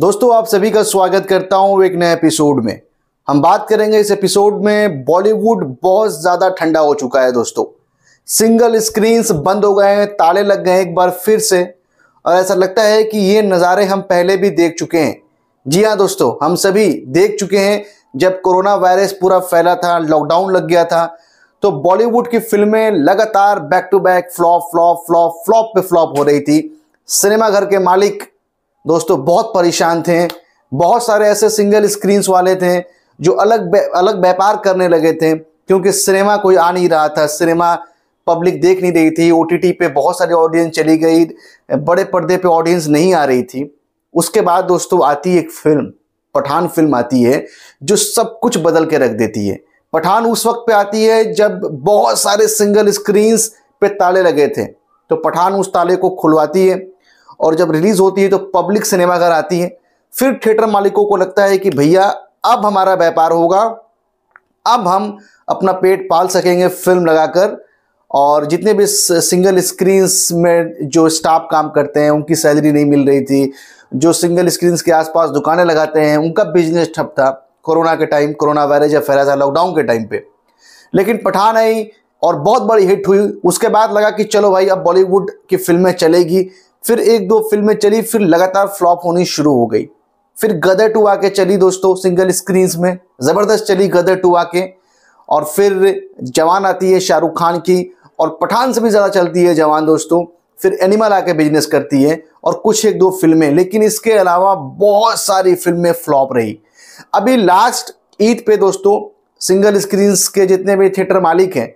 दोस्तों आप सभी का स्वागत करता हूं एक नए एपिसोड में हम बात करेंगे इस एपिसोड में बॉलीवुड बहुत ज़्यादा ठंडा हो चुका है दोस्तों सिंगल स्क्रीन्स बंद हो गए हैं ताले लग गए हैं एक बार फिर से और ऐसा लगता है कि ये नज़ारे हम पहले भी देख चुके हैं जी हाँ दोस्तों हम सभी देख चुके हैं जब कोरोना वायरस पूरा फैला था लॉकडाउन लग गया था तो बॉलीवुड की फिल्में लगातार back to back flop flop flop flop पे फ्लॉप हो रही थी सिनेमाघर के मालिक दोस्तों बहुत परेशान थे बहुत सारे ऐसे सिंगल स्क्रीन्स वाले थे जो अलग अलग व्यापार करने लगे थे क्योंकि सिनेमा कोई आ नहीं रहा था सिनेमा पब्लिक देख नहीं रही थी ओ पे बहुत सारे ऑडियंस चली गई बड़े पर्दे पे ऑडियंस नहीं आ रही थी उसके बाद दोस्तों आती एक फिल्म पठान फिल्म आती है जो सब कुछ बदल के रख देती है पठान उस वक्त पे आती है जब बहुत सारे सिंगल स्क्रीन्स पे ताले लगे थे तो पठान उस ताले को खुलवाती है और जब रिलीज़ होती है तो पब्लिक सिनेमाघर आती है फिर थिएटर मालिकों को लगता है कि भैया अब हमारा व्यापार होगा अब हम अपना पेट पाल सकेंगे फिल्म लगाकर और जितने भी सिंगल स्क्रीन्स में जो स्टाफ काम करते हैं उनकी सैलरी नहीं मिल रही थी जो सिंगल स्क्रीन्स के आसपास दुकानें लगाते हैं उनका बिजनेस ठप था कोरोना के टाइम कोरोना वायरस या फैला था लॉकडाउन के टाइम पे लेकिन पठान आई और बहुत बड़ी हिट हुई उसके बाद लगा कि चलो भाई अब बॉलीवुड की फिल्में चलेगी फिर एक दो फिल्में चली फिर लगातार फ्लॉप होनी शुरू हो गई फिर गदर टू आके चली दोस्तों सिंगल स्क्रीन में ज़बरदस्त चली गदर टू आके और फिर जवान आती है शाहरुख खान की और पठान से भी ज़्यादा चलती है जवान दोस्तों फिर एनिमल आके बिजनेस करती है और कुछ एक दो फिल्में लेकिन इसके अलावा बहुत सारी फिल्में फ्लॉप रही अभी लास्ट ईद पे दोस्तों सिंगल स्क्रीन्स के जितने भी थिएटर मालिक हैं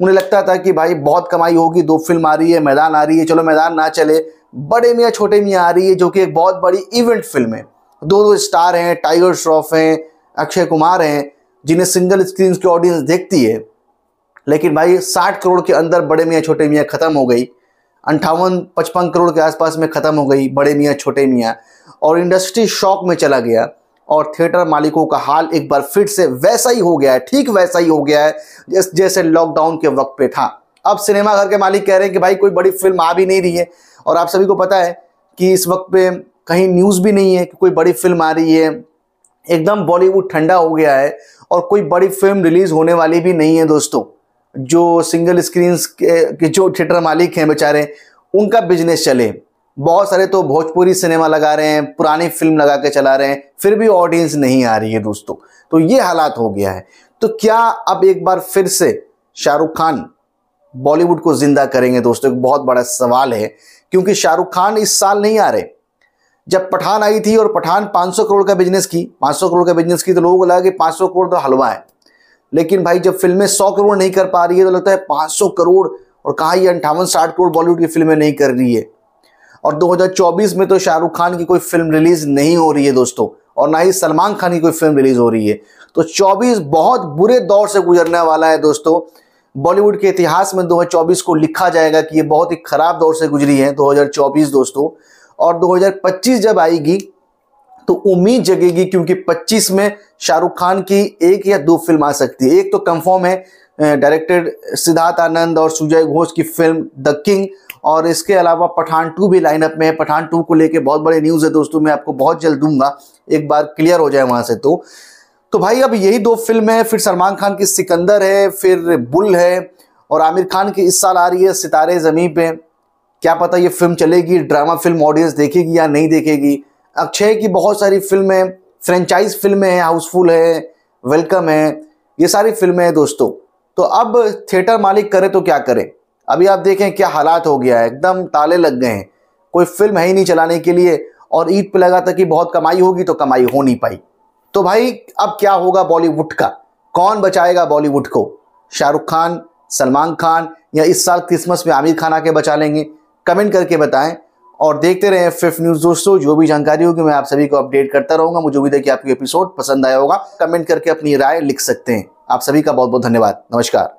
उन्हें लगता था कि भाई बहुत कमाई होगी दो फिल्म आ रही है मैदान आ रही है चलो मैदान ना चले बड़े मियाँ छोटे मियाँ आ रही है जो कि एक बहुत बड़ी इवेंट फिल्म है दो दो स्टार हैं टाइगर श्रॉफ हैं अक्षय कुमार हैं जिन्हें सिंगल स्क्रीन की ऑडियंस देखती है लेकिन भाई साठ करोड़ के अंदर बड़े मियाँ छोटे मियाँ ख़त्म हो गई अंठावन पचपन करोड़ के आसपास में ख़त्म हो गई बड़े मियाँ छोटे मियाँ और इंडस्ट्री शॉक में चला गया और थिएटर मालिकों का हाल एक बार फिर से वैसा ही हो गया है ठीक वैसा ही हो गया है जैसे लॉकडाउन के वक्त पे था अब सिनेमाघर के मालिक कह रहे हैं कि भाई कोई बड़ी फिल्म आ भी नहीं रही है और आप सभी को पता है कि इस वक्त पे कहीं न्यूज़ भी नहीं है कि कोई बड़ी फिल्म आ रही है एकदम बॉलीवुड ठंडा हो गया है और कोई बड़ी फिल्म रिलीज़ होने वाली भी नहीं है दोस्तों जो सिंगल स्क्रीन के जो थिएटर मालिक हैं बेचारे उनका बिजनेस चले बहुत सारे तो भोजपुरी सिनेमा लगा रहे हैं पुरानी फिल्म लगा के चला रहे हैं फिर भी ऑडियंस नहीं आ रही है दोस्तों तो ये हालात हो गया है तो क्या अब एक बार फिर से शाहरुख खान बॉलीवुड को जिंदा करेंगे दोस्तों एक बहुत बड़ा सवाल है क्योंकि शाहरुख खान इस साल नहीं आ रहे जब पठान आई थी और पठान 500 करोड़ का बिजनेस की 500 करोड़ का बिजनेस की तो लोगों को लगा कि 500 करोड़ तो हलवा है लेकिन भाई जब फिल्में 100 करोड़ नहीं कर पा रही है तो लगता है 500 करोड़ और कहा ये अंठावन साठ करोड़ बॉलीवुड की फिल्में नहीं कर रही है और 2024 में तो शाहरुख खान की कोई फिल्म रिलीज नहीं हो रही है दोस्तों और ना ही सलमान खान की कोई फिल्म रिलीज हो रही है तो 24 बहुत बुरे दौर से गुजरने वाला है दोस्तों बॉलीवुड के इतिहास में 2024 को लिखा जाएगा कि ये बहुत ही खराब दौर से गुजरी है 2024 दोस्तों और 2025 जब आएगी तो उम्मीद जगेगी क्योंकि 25 में शाहरुख खान की एक या दो फिल्म आ सकती है एक तो कंफर्म है डायरेक्टेड सिद्धार्थ आनंद और सुजय घोष की फिल्म द किंग और इसके अलावा पठान टू भी लाइनअप में है पठान टू को लेके बहुत बड़े न्यूज़ है दोस्तों मैं आपको बहुत जल्द दूंगा एक बार क्लियर हो जाए वहाँ से तो तो भाई अब यही दो फिल्म है फिर सलमान खान की सिकंदर है फिर बुल है और आमिर खान की इस साल आ रही है सितारे ज़मीन पे क्या पता ये फिल्म चलेगी ड्रामा फिल्म ऑडियंस देखेगी या नहीं देखेगी अक्षय की बहुत सारी फिल्में फ्रेंचाइज फिल्में हैं हाउसफुल है वेलकम है ये सारी फिल्में हैं दोस्तों तो अब थिएटर मालिक करे तो क्या करे अभी आप देखें क्या हालात हो गया है एकदम ताले लग गए हैं कोई फिल्म है ही नहीं चलाने के लिए और ईद पे लगा था कि बहुत कमाई होगी तो कमाई हो नहीं पाई तो भाई अब क्या होगा बॉलीवुड का कौन बचाएगा बॉलीवुड को शाहरुख खान सलमान खान या इस साल क्रिसमस में आमिर खान आके बचा लेंगे कमेंट करके बताएं और देखते रहें फिफ्थ न्यूज़ दोस्तों जो भी जानकारी होगी मैं आप सभी को अपडेट करता रहूंगा मुझे उम्मीद है कि आपको एपिसोड पसंद आया होगा कमेंट करके अपनी राय लिख सकते हैं आप सभी का बहुत बहुत धन्यवाद नमस्कार